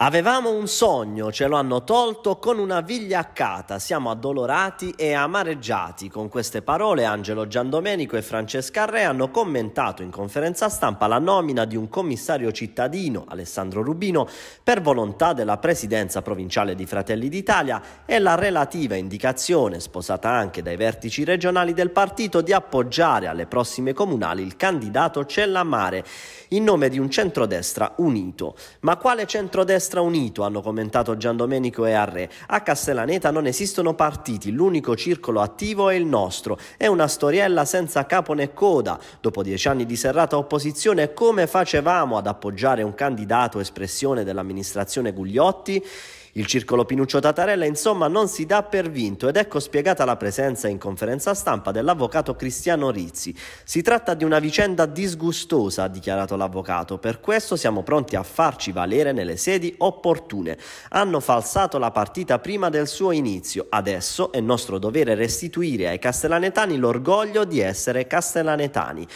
Avevamo un sogno, ce lo hanno tolto con una vigliaccata. siamo addolorati e amareggiati. Con queste parole Angelo Giandomenico e Francesca Re hanno commentato in conferenza stampa la nomina di un commissario cittadino, Alessandro Rubino, per volontà della presidenza provinciale di Fratelli d'Italia e la relativa indicazione, sposata anche dai vertici regionali del partito, di appoggiare alle prossime comunali il candidato Cellamare in nome di un centrodestra unito. Ma quale centrodestra? straunito, hanno commentato Giandomenico e Arre. A Castellaneta non esistono partiti, l'unico circolo attivo è il nostro. È una storiella senza capo né coda. Dopo dieci anni di serrata opposizione, come facevamo ad appoggiare un candidato espressione dell'amministrazione Gugliotti? Il circolo Pinuccio Tatarella insomma non si dà per vinto ed ecco spiegata la presenza in conferenza stampa dell'avvocato Cristiano Rizzi. Si tratta di una vicenda disgustosa, ha dichiarato l'avvocato, per questo siamo pronti a farci valere nelle sedi opportune. Hanno falsato la partita prima del suo inizio, adesso è nostro dovere restituire ai castellanetani l'orgoglio di essere castellanetani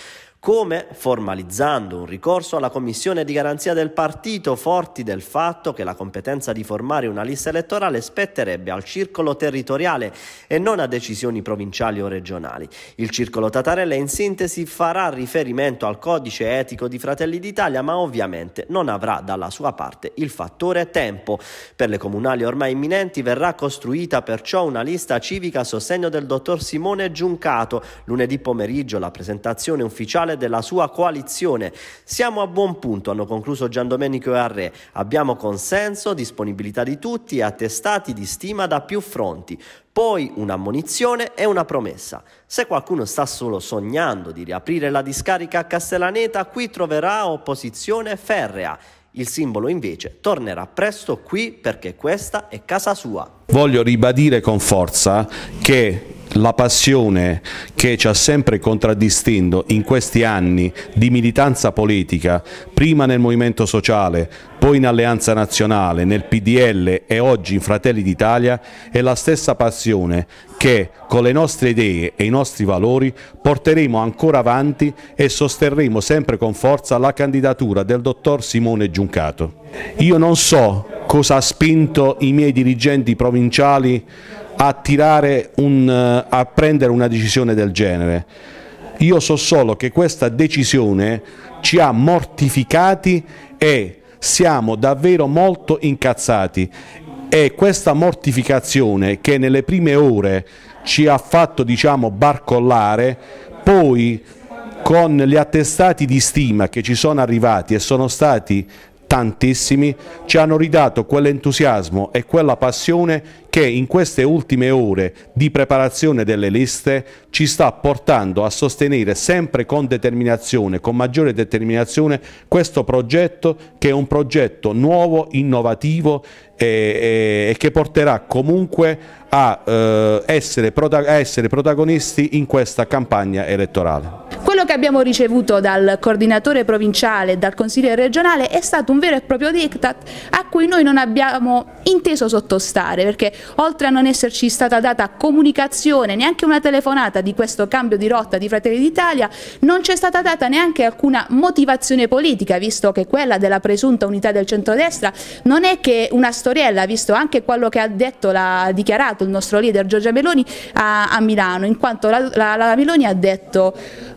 come formalizzando un ricorso alla commissione di garanzia del partito, forti del fatto che la competenza di formare una lista elettorale spetterebbe al circolo territoriale e non a decisioni provinciali o regionali. Il circolo Tatarella in sintesi farà riferimento al codice etico di Fratelli d'Italia, ma ovviamente non avrà dalla sua parte il fattore tempo. Per le comunali ormai imminenti verrà costruita perciò una lista civica a sostegno del dottor Simone Giuncato. Lunedì pomeriggio la presentazione ufficiale elettorale della sua coalizione. Siamo a buon punto, hanno concluso Giandomenico e Arre. Abbiamo consenso, disponibilità di tutti e attestati di stima da più fronti poi un'ammonizione e una promessa. Se qualcuno sta solo sognando di riaprire la discarica a Castellaneta, qui troverà opposizione ferrea. Il simbolo invece tornerà presto qui perché questa è casa sua. Voglio ribadire con forza che la passione che ci ha sempre contraddistinto in questi anni di militanza politica, prima nel movimento sociale, poi in Alleanza Nazionale, nel PDL e oggi in Fratelli d'Italia, è la stessa passione che con le nostre idee e i nostri valori porteremo ancora avanti e sosterremo sempre con forza la candidatura del dottor Simone Giuncato. Io non so cosa ha spinto i miei dirigenti provinciali a, un, eh, a prendere una decisione del genere. Io so solo che questa decisione ci ha mortificati e siamo davvero molto incazzati e questa mortificazione che nelle prime ore ci ha fatto diciamo, barcollare poi con gli attestati di stima che ci sono arrivati e sono stati tantissimi, ci hanno ridato quell'entusiasmo e quella passione che in queste ultime ore di preparazione delle liste ci sta portando a sostenere sempre con determinazione, con maggiore determinazione, questo progetto che è un progetto nuovo, innovativo e, e, e che porterà comunque a, eh, essere, a essere protagonisti in questa campagna elettorale abbiamo ricevuto dal coordinatore provinciale e dal consigliere regionale è stato un vero e proprio diktat a cui noi non abbiamo inteso sottostare perché oltre a non esserci stata data comunicazione neanche una telefonata di questo cambio di rotta di Fratelli d'Italia non c'è stata data neanche alcuna motivazione politica visto che quella della presunta unità del centrodestra non è che una storiella visto anche quello che ha detto, l'ha dichiarato il nostro leader Giorgia Meloni a, a Milano in quanto la, la, la Meloni ha detto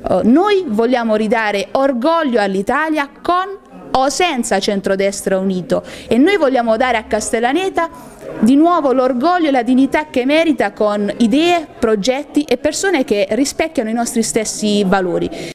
uh, noi noi vogliamo ridare orgoglio all'Italia con o senza centrodestra unito e noi vogliamo dare a Castellaneta di nuovo l'orgoglio e la dignità che merita con idee, progetti e persone che rispecchiano i nostri stessi valori.